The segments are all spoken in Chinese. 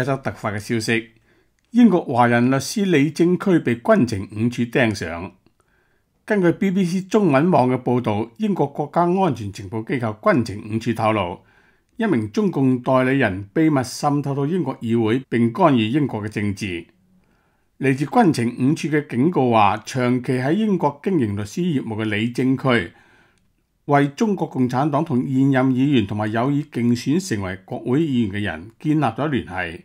一则突发嘅消息：英国华人律师李政区被军情五处盯上。根据 BBC 中文网嘅报道，英国国家安全情报机构军情五处透露，一名中共代理人秘密渗透到英国议会，并干预英国嘅政治。嚟自军情五处嘅警告话，长期喺英国经营律师业务嘅李政区，为中国共产党同现任议员同埋有意竞选成为国会议员嘅人建立咗联系。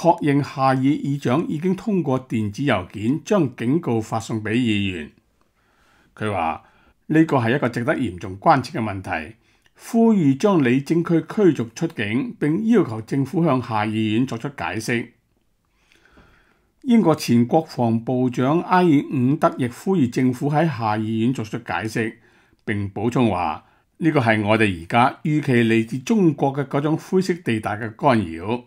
確認下议議長已經通過電子郵件將警告發送俾議員。佢話：呢個係一個值得嚴重關切嘅問題，呼籲將李政區驅逐出境，並要求政府向下议院作出解釋。英國前國防部長埃尔伍德亦呼籲政府喺下议院作出解釋。並補充話：呢個係我哋而家預期嚟自中國嘅嗰種灰色地帶嘅干擾。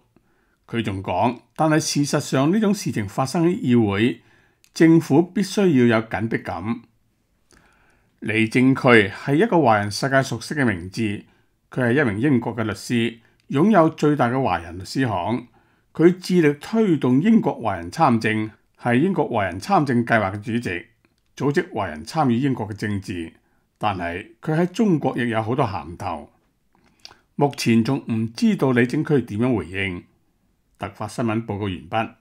佢仲講，但係事實上呢種事情發生喺議會，政府必須要有緊迫感。李正渠係一個華人世界熟悉嘅名字，佢係一名英國嘅律師，擁有最大嘅華人律師行。佢致力推動英國華人參政，係英國華人參政計劃嘅主席，組織華人參與英國嘅政治。但係佢喺中國亦有好多鹹頭，目前仲唔知道李正渠點樣回應。特發新聞報告完畢。